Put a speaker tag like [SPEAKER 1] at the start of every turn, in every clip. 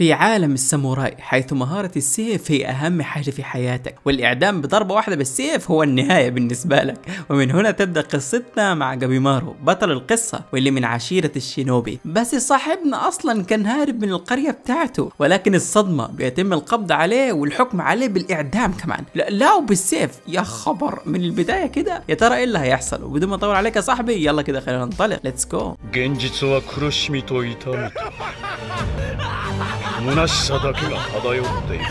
[SPEAKER 1] في عالم الساموراي حيث مهارة السيف هي أهم حاجة في حياتك والإعدام بضربة واحدة بالسيف هو النهاية بالنسبة لك ومن هنا تبدأ قصتنا مع جابيمارو بطل القصة واللي من عشيرة الشينوبي بس صاحبنا أصلا كان هارب من القرية بتاعته ولكن الصدمة بيتم القبض عليه والحكم عليه بالإعدام كمان لا, لا وبالسيف يا خبر من البداية كده يا ترى إيه اللي هيحصل وبدون ما أطول عليك يا صاحبي يلا كده خلينا ننطلق ليتس جو 虚しさだけが漂っている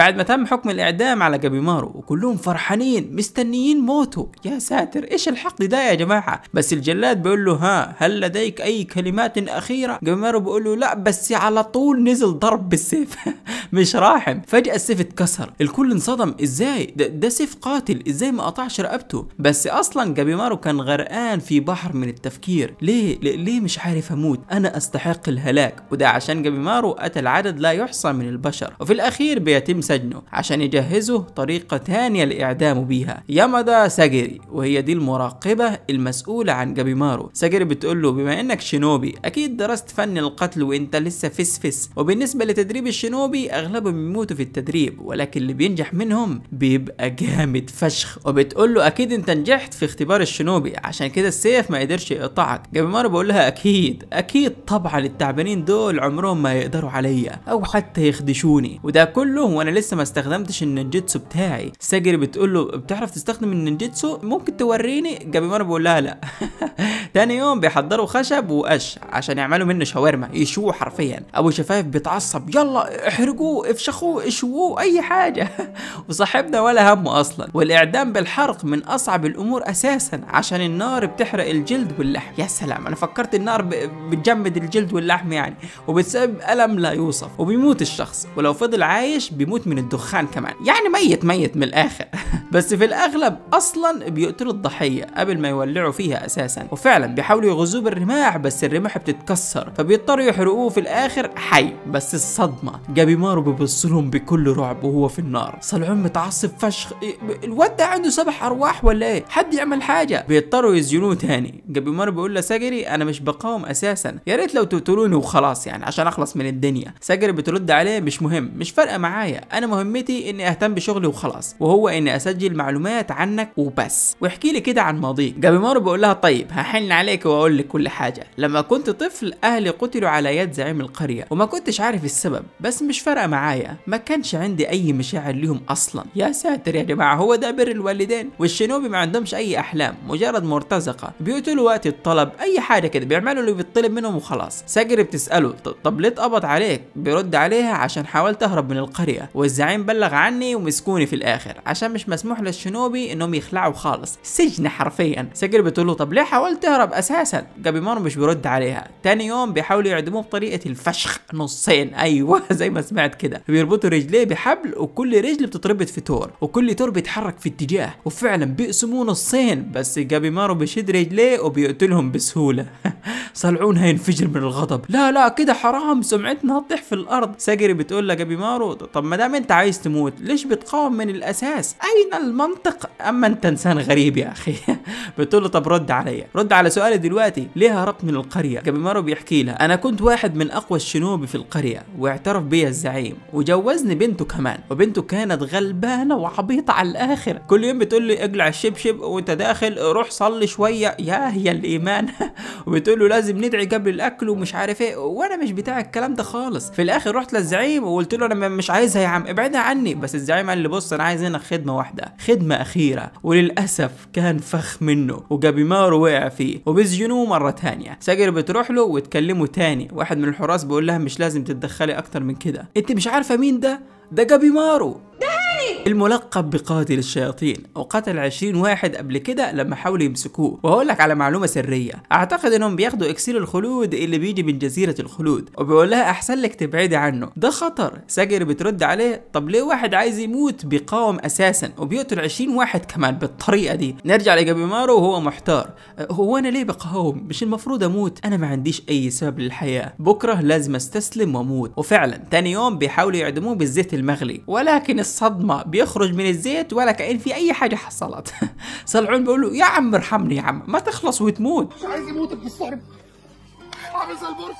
[SPEAKER 1] بعد ما تم حكم الإعدام على كابيمارو وكلهم فرحانين مستنيين موته يا ساتر إيش الحقد ده يا جماعة بس الجلاد بيقول له ها هل لديك أي كلمات أخيرة كابيمارو بيقول له لا بس على طول نزل ضرب بالسيف مش راحم فجأة السيف اتكسر الكل انصدم إزاي ده, ده سيف قاتل إزاي ما قطعش رقبته بس أصلا كابيمارو كان غرقان في بحر من التفكير ليه ليه مش عارف أموت أنا أستحق الهلاك وده عشان كابيمارو قتل عدد لا يحصى من البشر وفي الأخير بيتم سجنه عشان يجهزه طريقة ثانية لإعدامه بيها يامادا ساجري وهي دي المراقبة المسؤولة عن جابيمارو ساجري بتقول له بما إنك شينوبي أكيد درست فن القتل وإنت لسه فسفس وبالنسبة لتدريب الشينوبي أغلبهم بيموتوا في التدريب ولكن اللي بينجح منهم بيبقى جامد فشخ وبتقول له أكيد أنت نجحت في اختبار الشينوبي عشان كده السيف ما قدرش يقطعك جابيمارو بيقول لها أكيد أكيد طبعا التعبانين دول عمرهم ما يقدروا عليا أو حتى يخدشوني وده كله وأنا لسه ما استخدمتش النينجيتسو بتاعي ساجري بتقول له بتعرف تستخدم النينجيتسو ممكن توريني جابي انا بقول لها لا تاني يوم بيحضروا خشب وقش عشان يعملوا منه شاورما يشوه حرفيا ابو شفايف بيتعصب يلا احرقوه افشخوه اشووه اي حاجه وصاحبنا ولا همه اصلا والاعدام بالحرق من اصعب الامور اساسا عشان النار بتحرق الجلد واللحم يا سلام انا فكرت النار بتجمد الجلد واللحم يعني وبتسبب الم لا يوصف وبيموت الشخص ولو فضل عايش بيموت بيموت من الدخان كمان يعني ميت ميت من الاخر بس في الاغلب اصلا بيقتلوا الضحيه قبل ما يولعوا فيها اساسا وفعلا بيحاولوا يغزوه بالرماح بس الرماح بتتكسر فبيضطروا يحرقوه في الاخر حي بس الصدمه جابيمارو بيبص لهم بكل رعب وهو في النار صلعون متعصب فشخ الواد ده عنده سبع ارواح ولا ايه حد يعمل حاجه بيضطروا يسجنوه تاني جابيمارو بيقول لساجري انا مش بقاوم اساسا يا ريت لو تقتلوني وخلاص يعني عشان اخلص من الدنيا ساجري بترد عليه مش مهم مش فارقه معايا انا مهمتي اني اهتم بشغلي وخلاص وهو اني اسجل معلومات عنك وبس واحكي لي كده عن ماضيك جابيمارو بيقول لها طيب هحن عليك واقول لك كل حاجه لما كنت طفل اهلي قتلوا على يد زعيم القريه وما كنتش عارف السبب بس مش فارقه معايا ما كانش عندي اي مشاعر ليهم اصلا يا ساتر يا جماعه هو ده بر الوالدين والشينوبي ما عندهمش اي احلام مجرد مرتزقه بيقتلوا وقت الطلب اي حاجه كده بيعملوا اللي بيطلب منهم وخلاص ساجري بتساله طب ليه اتقبض عليك بيرد عليها عشان حاولت اهرب من القريه والزعيم بلغ عني ومسكوني في الاخر عشان مش مسموح للشنوبي انهم يخلعوا خالص سجن حرفيا سجل بتقول له طب ليه حاولت تهرب اساسا جابيمارو مش بيرد عليها تاني يوم بيحاولوا يعدموه بطريقه الفشخ نصين ايوه زي ما سمعت كده بيربطوا رجليه بحبل وكل رجل بتتربط في تور وكل تور بيتحرك في اتجاه وفعلا بيقسموه نصين بس جابيمارو بيشد رجليه وبيقتلهم بسهوله صلعون هينفجر من الغضب لا لا كده حرام سمعتنا هتطيح في الارض ساجري بتقول لجابيمارو طب ما دام دام أنت عايز تموت ليش بتقاوم من الأساس أين المنطق أما أنت إنسان غريب يا أخي بتقول له طب رد عليا رد على سؤالي دلوقتي ليه هربت من القرية كابيمارو بيحكي لها أنا كنت واحد من أقوى الشنوبي في القرية واعترف بيا الزعيم وجوزني بنته كمان وبنته كانت غلبانة وعبيطة على الآخر كل يوم بتقول لي اقلع الشبشب وانت داخل روح صلي شوية يا هي الإيمان وبتقول له لازم ندعي قبل الأكل ومش عارف إيه وأنا مش بتاع الكلام ده خالص في الآخر رحت للزعيم وقلت له أنا مش عايزها يا عم ابعدها عني بس الزعيم قال لي بص انا عايز هنا خدمه واحده خدمه اخيره وللاسف كان فخ منه وجابيمارو وقع فيه وبيسجنوه مره ثانيه ساجر بتروح له وتكلمه تاني واحد من الحراس بيقول لها مش لازم تتدخلي اكتر من كده انت مش عارفه مين ده ده جابيمارو ده الملقب بقاتل الشياطين وقتل 20 واحد قبل كده لما حاولوا يمسكوه وهقول لك على معلومه سريه اعتقد انهم بياخدوا اكسير الخلود اللي بيجي من جزيره الخلود وبيقول لها احسن لك تبعدي عنه ده خطر ساجر بترد عليه طب ليه واحد عايز يموت بيقاوم اساسا وبيقتل 20 واحد كمان بالطريقه دي نرجع لجابيمارو وهو محتار هو انا ليه بقاوم مش المفروض اموت انا ما عنديش اي سبب للحياه بكره لازم استسلم واموت وفعلا تاني يوم بيحاولوا يعدموه بالزيت المغلي ولكن الصدمه بيخرج من الزيت ولا كأن في اي حاجه حصلت صلعون بيقول له يا عم ارحمني يا عم ما تخلص وتموت مش عايز يموت ابن الصارم عامل زي البرص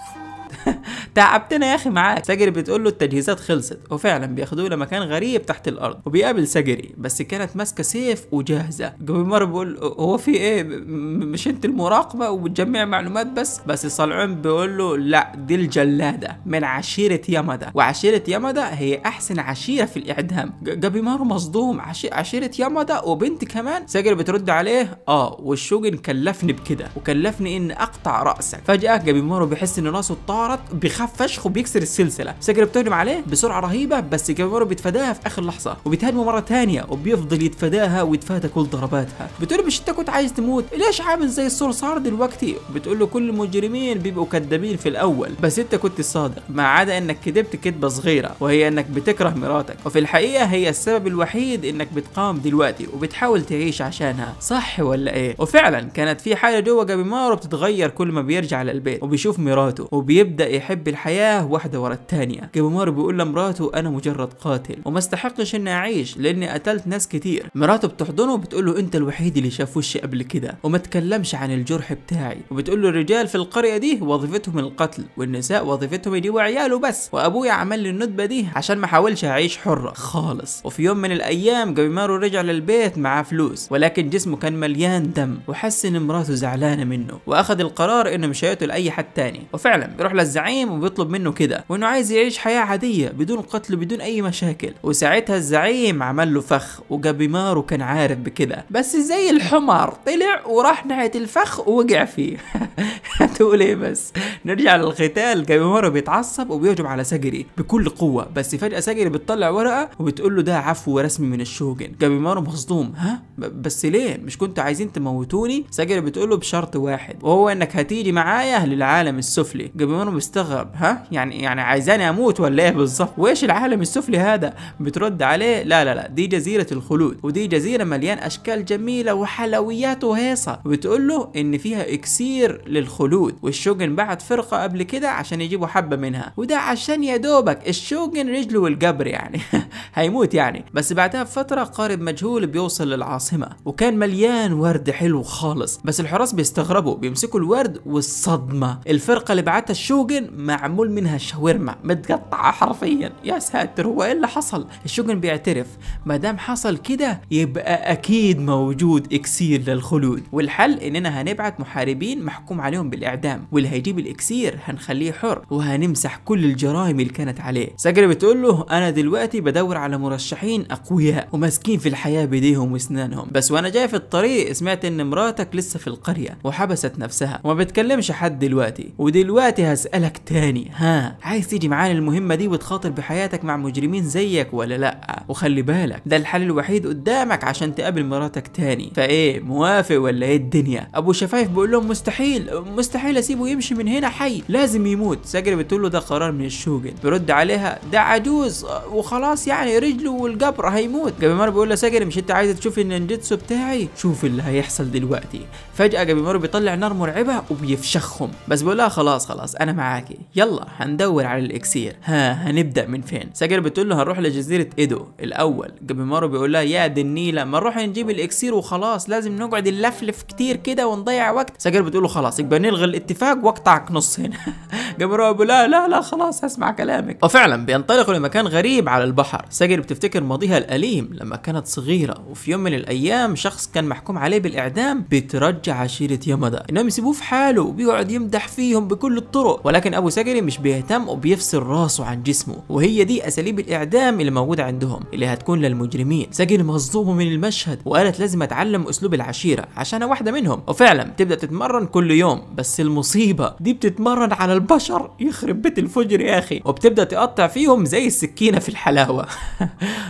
[SPEAKER 1] تعبتنا يا اخي معاك سجري بتقول له التجهيزات خلصت وفعلا بياخدوه لمكان غريب تحت الارض وبيقابل سجري بس كانت ماسكه سيف وجاهزه جوبيمار بيقول هو في ايه مش انت المراقبه وبتجمع معلومات بس بس صلعون بيقول له لا دي الجلاده من عشيره يمدا وعشيره يمدا هي احسن عشيره في الاعدام جابيمارو مصدوم عشي عشيره يمدا وبنت كمان سجري بترد عليه اه والشوجن كلفني بكده وكلفني ان اقطع راسك فجاه جابيمارو بيحس ان راسه طار العرض بيخاف فشخ وبيكسر السلسله ساجر بتهجم عليه بسرعه رهيبه بس جابارو بيتفاداها في اخر لحظه وبتهاجمه مره ثانيه وبيفضل يتفاداها ويتفادى كل ضرباتها بتقول مش انت كنت عايز تموت ليش عامل زي صار دلوقتي بتقول له كل المجرمين بيبقوا كدابين في الاول بس انت كنت صادق ما عدا انك كدبت كدبه صغيره وهي انك بتكره مراتك وفي الحقيقه هي السبب الوحيد انك بتقام دلوقتي وبتحاول تعيش عشانها صح ولا ايه وفعلا كانت في حاله جوه جابيمارو بتتغير كل ما بيرجع للبيت وبيشوف مراته وبيبدا يبدأ يحب الحياة واحدة ورا الثانية كابومارو بيقول لمراته أنا مجرد قاتل وما استحقش إني أعيش لأني قتلت ناس كتير مراته بتحضنه وبتقول له أنت الوحيد اللي شاف وشي قبل كده وما تكلمش عن الجرح بتاعي وبتقول له الرجال في القرية دي وظيفتهم القتل والنساء وظيفتهم يجيبوا عياله بس وأبويا عمل لي الندبة دي عشان ما أحاولش أعيش حرة خالص وفي يوم من الأيام جابيمارو رجع للبيت معاه فلوس ولكن جسمه كان مليان دم وحس إن مراته زعلانة منه وأخذ القرار إنه مش هيقتل أي حد تاني وفعلا بيروح الزعيم وبيطلب منه كده وانه عايز يعيش حياه عاديه بدون قتل بدون اي مشاكل وساعتها الزعيم عمل له فخ وجابيمار كان عارف بكده بس زي الحمار طلع وراح ناحيه الفخ ووقع فيه هتقول ايه بس نرجع للقتال جابيمارو بيتعصب وبيهجم على ساجري بكل قوه بس فجاه ساجري بتطلع ورقه وبتقول له ده عفو رسمي من الشوجن جابيمارو مصدوم ها بس ليه مش كنتوا عايزين تموتوني ساجري بتقول له بشرط واحد وهو انك هتيجي معايا للعالم السفلي جابيمارو واستغرب ها يعني يعني عايزاني اموت ولا ايه بالظبط وايش العالم السفلي هذا بترد عليه لا لا لا دي جزيره الخلود ودي جزيره مليان اشكال جميله وحلويات وهيصه وبتقول له ان فيها اكسير للخلود والشوجن بعت فرقه قبل كده عشان يجيبوا حبه منها وده عشان يا دوبك الشوجن رجله والقبر يعني هيموت يعني بس بعدها بفتره قارب مجهول بيوصل للعاصمه وكان مليان ورد حلو خالص بس الحراس بيستغربوا بيمسكوا الورد والصدمه الفرقه اللي بعتها الشوجن الشوغن معمول منها شاورما متقطعة حرفيا يا ساتر هو إلا حصل الشوغن بيعترف ما دام حصل كده يبقى أكيد موجود إكسير للخلود والحل إننا هنبعت محاربين محكوم عليهم بالإعدام واللي هيجيب الإكسير هنخليه حر وهنمسح كل الجرائم اللي كانت عليه ساجري بتقول له أنا دلوقتي بدور على مرشحين أقوياء وماسكين في الحياة بإيديهم وأسنانهم بس وأنا جاي في الطريق سمعت إن مراتك لسه في القرية وحبست نفسها وما بتكلمش حد دلوقتي ودلوقتي هسأل اسالك تاني ها عايز تيجي معانا المهمة دي وتخاطر بحياتك مع مجرمين زيك ولا لأ وخلي بالك ده الحل الوحيد قدامك عشان تقابل مراتك تاني فايه موافق ولا ايه الدنيا ابو شفايف بيقول لهم مستحيل مستحيل اسيبه يمشي من هنا حي لازم يموت ساجري بتقول له ده قرار من الشوجن برد عليها ده عجوز وخلاص يعني رجله والجبر هيموت جابيمارو بيقول له ساجري مش انت عايز تشوف النينجيتسو بتاعي شوف اللي هيحصل دلوقتي فجاه جابيمارو بيطلع نار مرعبه وبيفشخهم بس بيقول لها خلاص خلاص انا معاك معاكي يلا هندور على الاكسير ها هنبدا من فين ساجر بتقول له هنروح لجزيره ايدو الاول مارو بيقول لها يا دي النيله ما نروح نجيب الاكسير وخلاص لازم نقعد نلفلف كتير كده ونضيع وقت ساجر بتقول له خلاص يبقى نلغي الاتفاق واقطعك نص هنا مارو بيقول لا لا لا خلاص هسمع كلامك وفعلا بينطلقوا لمكان غريب على البحر ساجر بتفتكر ماضيها الاليم لما كانت صغيره وفي يوم من الايام شخص كان محكوم عليه بالاعدام بترجع عشيره يمدا انهم يسيبوه في حاله وبيقعد يمدح فيهم بكل الطرق ولكن لكن ابو سجري مش بيهتم وبيفصل راسه عن جسمه وهي دي اساليب الاعدام اللي موجوده عندهم اللي هتكون للمجرمين سجري مصدومه من المشهد وقالت لازم اتعلم اسلوب العشيره عشان واحده منهم وفعلا تبدا تتمرن كل يوم بس المصيبه دي بتتمرن على البشر يخرب بيت الفجر يا اخي وبتبدا تقطع فيهم زي السكينه في الحلاوه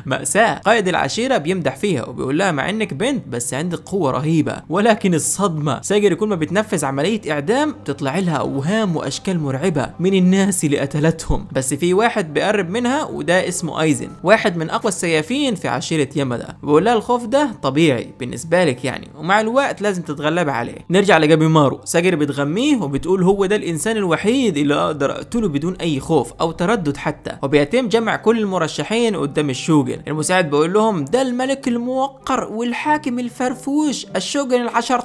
[SPEAKER 1] ماساه قائد العشيره بيمدح فيها وبيقول لها مع انك بنت بس عندك قوه رهيبه ولكن الصدمه ساجر كل ما بتنفذ عمليه اعدام تطلع لها اوهام واشكال مرعبة من الناس اللي قتلتهم بس في واحد بيقرب منها وده اسمه ايزن واحد من اقوى السيافين في عشيرة يمدا بيقول لها الخوف ده طبيعي بالنسبة لك يعني ومع الوقت لازم تتغلب عليه نرجع لجابي مارو ساجر بتغميه وبتقول هو ده الانسان الوحيد اللي اقدر اقتله بدون اي خوف او تردد حتى وبيتم جمع كل المرشحين قدام الشوجن المساعد بيقول لهم ده الملك الموقر والحاكم الفرفوش الشوجن ال10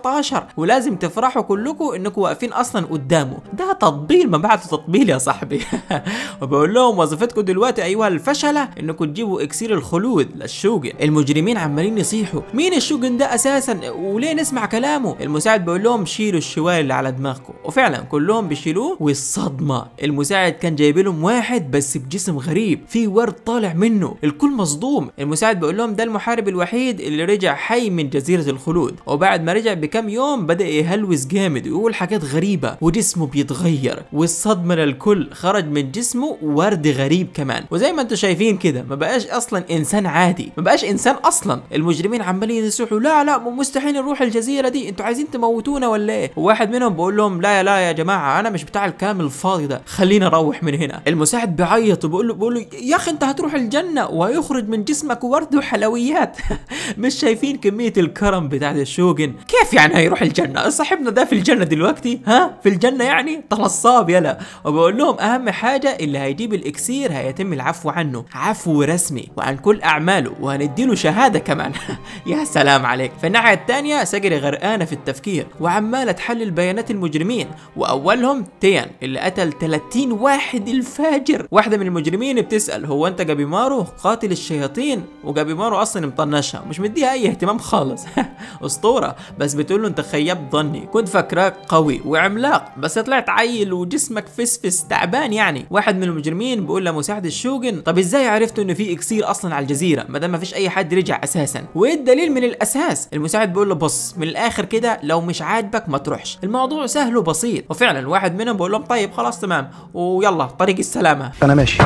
[SPEAKER 1] ولازم تفرحوا كلكم انكم واقفين اصلا قدامه ده تطبيل من بعد تطبيل يا صاحبي وبقول لهم وظيفتكم دلوقتي ايها الفشله انكم تجيبوا اكسير الخلود للشوجن المجرمين عمالين يصيحوا مين الشوجن ده اساسا وليه نسمع كلامه المساعد بيقول لهم شيلوا الشوال اللي على دماغكم وفعلا كلهم بيشيلوه والصدمه المساعد كان جايب لهم واحد بس بجسم غريب في ورد طالع منه الكل مصدوم المساعد بيقول لهم ده المحارب الوحيد اللي رجع حي من جزيره الخلود وبعد ما رجع بكم يوم بدا يهلوس جامد ويقول حاجات غريبه وجسمه بيتغير والصدمة للكل خرج من جسمه ورد غريب كمان وزي ما انتم شايفين كده ما بقاش اصلا انسان عادي ما بقاش انسان اصلا المجرمين عمالين يسوحوا لا لا مستحيل نروح الجزيرة دي انتوا عايزين تموتونا ولا ايه وواحد منهم بقول لهم لا يا لا يا جماعة انا مش بتاع الكلام الفاضي ده خلينا نروح من هنا المساعد بيعيط وبقول له بقول له يا اخي انت هتروح الجنة ويخرج من جسمك ورد وحلويات مش شايفين كمية الكرم بتاع الشوجن كيف يعني هيروح الجنة صاحبنا ده في الجنة دلوقتي ها في الجنة يعني طلع يا يلا وبقول لهم اهم حاجه اللي هيجيب الاكسير هيتم العفو عنه عفو رسمي وعن كل اعماله وهنديله شهاده كمان يا سلام عليك في الناحيه الثانيه سجري غرقانه في التفكير وعماله تحلل بيانات المجرمين واولهم تيان اللي قتل 30 واحد الفاجر واحده من المجرمين بتسال هو انت جابيمارو قاتل الشياطين وجابيمارو اصلا مطنشها مش مديها اي اهتمام خالص اسطوره بس بتقول له انت خيب ظني كنت فاكراك قوي وعملاق بس طلعت عيل وجسم جسمك فسفس تعبان يعني واحد من المجرمين بيقول لمساعد الشوجن طب ازاي عرفتوا ان في اكسير اصلا على الجزيره ما دام مفيش اي حد رجع اساسا وايه الدليل من الاساس المساعد بيقول له بص من الاخر كده لو مش عاجبك ما تروحش الموضوع سهل وبسيط وفعلا واحد منهم بيقول لهم طيب خلاص تمام ويلا طريق السلامه انا ماشي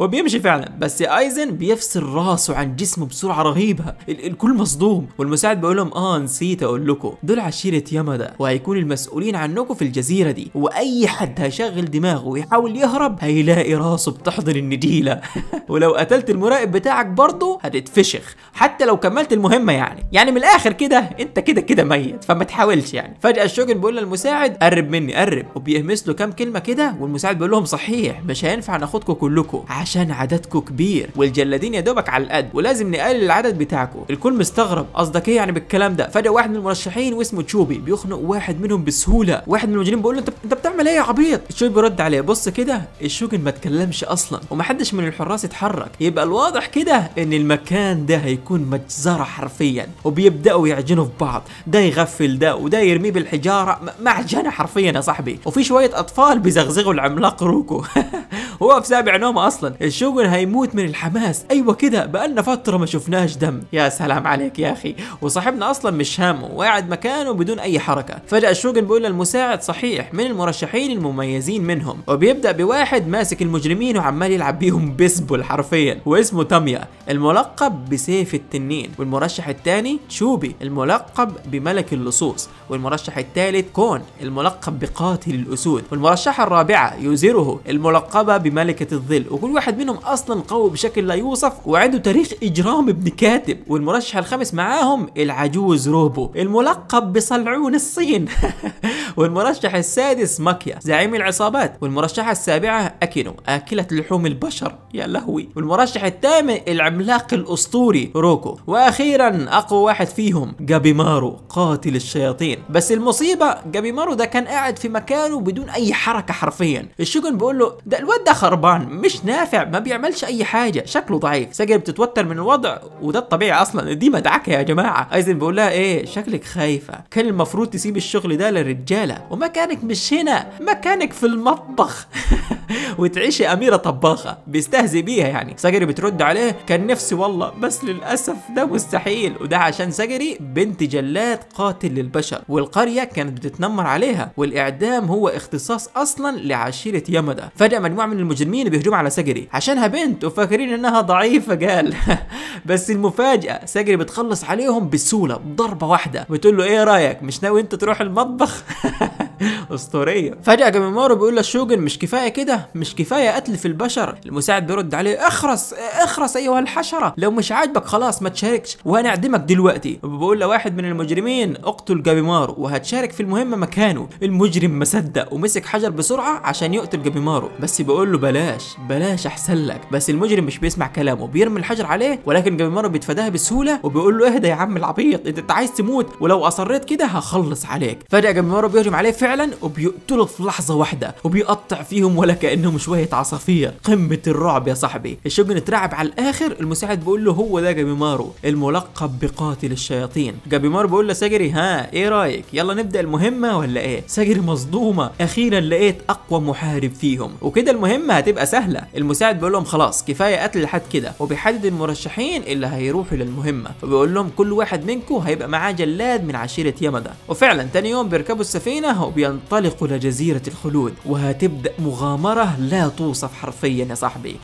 [SPEAKER 1] وبيمشي فعلا بس ايزن بيفصل راسه عن جسمه بسرعه رهيبه ال الكل مصدوم والمساعد بيقول لهم اه نسيت اقول لكم دول عشيره يامادا وهيكون المسؤولين عنكم في الجزيره دي واي حد هيشغل دماغه ويحاول يهرب هيلاقي راسه بتحضن النجيله ولو قتلت المراقب بتاعك برضه هتتفشخ حتى لو كملت المهمه يعني يعني من الاخر كده انت كده كده ميت فما تحاولش يعني فجاه الشوجن بيقول للمساعد قرب مني قرب وبيهمس له كام كلمه كده والمساعد بيقول لهم صحيح مش هينفع ناخدكم كلكم عشان عددكم كبير والجلادين يا دوبك على القد ولازم نقلل العدد بتاعكم الكل مستغرب قصدك ايه يعني بالكلام ده فجاه واحد من المرشحين واسمه تشوبي بيخنق واحد منهم بسهوله واحد من المجرمين بيقول له انت انت بتعمل ايه يا عبيط تشوبي بيرد عليه بص كده الشوجن ما اتكلمش اصلا ومحدش من الحراس اتحرك يبقى الواضح كده ان المكان ده هيكون مجزره حرفيا وبيبداوا يعجنوا في بعض ده يغفل ده وده يرميه بالحجاره معجنه حرفيا يا صاحبي وفي شويه اطفال بيزغزغوا العملاق روكو وهو في سابع نومه اصلا الشوغن هيموت من الحماس ايوه كده بقالنا فتره ما شفناش دم يا سلام عليك يا اخي وصاحبنا اصلا مش هامه وقاعد مكانه بدون اي حركه فجاه الشوغن بيقول للمساعد صحيح من المرشحين المميزين منهم وبيبدا بواحد ماسك المجرمين وعمال يلعب بيهم بيسبول حرفيا واسمه تاميا الملقب بسيف التنين والمرشح الثاني تشوبي الملقب بملك اللصوص والمرشح الثالث كون الملقب بقاتل الاسود والمرشحه الرابعه يوزيره الملقبه بملكة الظل وكل واحد منهم أصلا قوي بشكل لا يوصف وعنده تاريخ إجرام ابن كاتب والمرشح الخامس معاهم العجوز روبو الملقب بصلعون الصين والمرشح السادس ماكيا زعيم العصابات والمرشحة السابعة أكينو آكلة لحوم البشر يا لهوي والمرشح الثامن العملاق الأسطوري روكو وأخيرا أقوى واحد فيهم جابيمارو قاتل الشياطين بس المصيبة جابيمارو ده كان قاعد في مكانه بدون أي حركة حرفيا الشوجن بيقول له ده الواد ده خربان مش نافع ما بيعملش اي حاجه شكله ضعيف سجل بتتوتر من الوضع وده الطبيعي اصلا دي مدعكه يا جماعه ايزن بيقول لها ايه شكلك خايفه كان المفروض تسيب الشغل ده للرجاله ومكانك مش هنا مكانك في المطبخ وتعيشي اميره طباخه بيستهزئ بيها يعني سجري بترد عليه كان نفسي والله بس للاسف ده مستحيل وده عشان سجري بنت جلاد قاتل للبشر والقريه كانت بتتنمر عليها والاعدام هو اختصاص اصلا لعشيره يمدا فجاه مجموعه من المجرمين بيهجم على سجري عشانها بنت وفاكرين انها ضعيفه قال بس المفاجاه سجري بتخلص عليهم بسهوله بضربه واحده بتقول له ايه رايك مش ناوي انت تروح المطبخ اسطوريه فجاه جاميمارو بيقول للشوجن مش كفايه كده مش كفايه قتل في البشر المساعد بيرد عليه اخرس اخرس ايها الحشره لو مش عاجبك خلاص ما تشاركش وهنعدمك دلوقتي وبقول لواحد من المجرمين اقتل جابيمارو وهتشارك في المهمه مكانه المجرم ما صدق ومسك حجر بسرعه عشان يقتل جابيمارو بس بيقول له بلاش بلاش احسن لك بس المجرم مش بيسمع كلامه بيرمي الحجر عليه ولكن جابيمارو بيتفاداها بسهوله وبيقول له اهدى يا عم العبيط انت عايز تموت ولو اصريت كده هخلص عليك فجاه جابيمارو بيهجم عليه فعلا وبيقتله في لحظه واحده وبيقطع فيهم ولا كانهم شويه عصافير قمه الرعب يا صاحبي الشوجن اترعب على الاخر المساعد بيقول له هو ده جابيمارو الملقب بقاتل الشياطين جابيمارو بيقول له ساجري ها ايه رايك يلا نبدا المهمه ولا ايه ساجري مصدومه اخيرا لقيت اقوى محارب فيهم وكده المهمه هتبقى سهله المساعد بيقول لهم خلاص كفايه قتل لحد كده وبيحدد المرشحين اللي هيروحوا للمهمه فبيقول لهم كل واحد منكم هيبقى معاه جلاد من عشيره يمدا وفعلا تاني يوم بيركبوا السفينه بينطلق لجزيرة الخلود وهتبدأ مغامرة لا توصف حرفيا يا صاحبي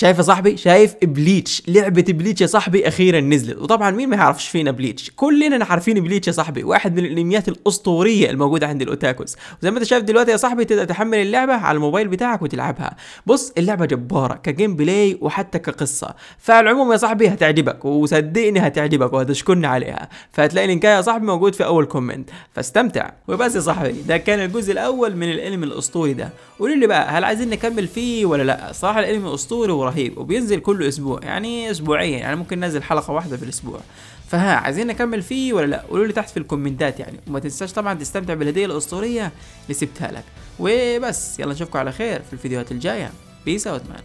[SPEAKER 1] شايف يا صاحبي شايف بليتش لعبه بليتش يا صاحبي اخيرا نزلت وطبعا مين ما يعرفش فينا بليتش كلنا عارفين بليتش يا صاحبي واحد من الانميات الاسطوريه الموجوده عند الاوتاكوز وزي ما انت شايف دلوقتي يا صاحبي تقدر تحمل اللعبه على الموبايل بتاعك وتلعبها بص اللعبه جباره كجيم بلاي وحتى كقصه فعلى العموم يا صاحبي هتعجبك وصدقني هتعجبك وهتشكرني عليها فهتلاقي لينكها يا صاحبي موجود في اول كومنت فاستمتع وبس يا صاحبي ده كان الجزء الاول من الانمي الاسطوري ده قولوا لي بقى هل عايزين نكمل فيه ولا لا صراحه الانمي اسطوري رهيب وبينزل كل اسبوع يعني اسبوعيا يعني ممكن ننزل حلقه واحده في الاسبوع فها عايزين نكمل فيه ولا لا قولوا لي تحت في الكومنتات يعني وما تنساش طبعا تستمتع بالهديه الاسطوريه اللي سبتها لك وبس يلا نشوفكم على خير في الفيديوهات الجايه بيس اوت مان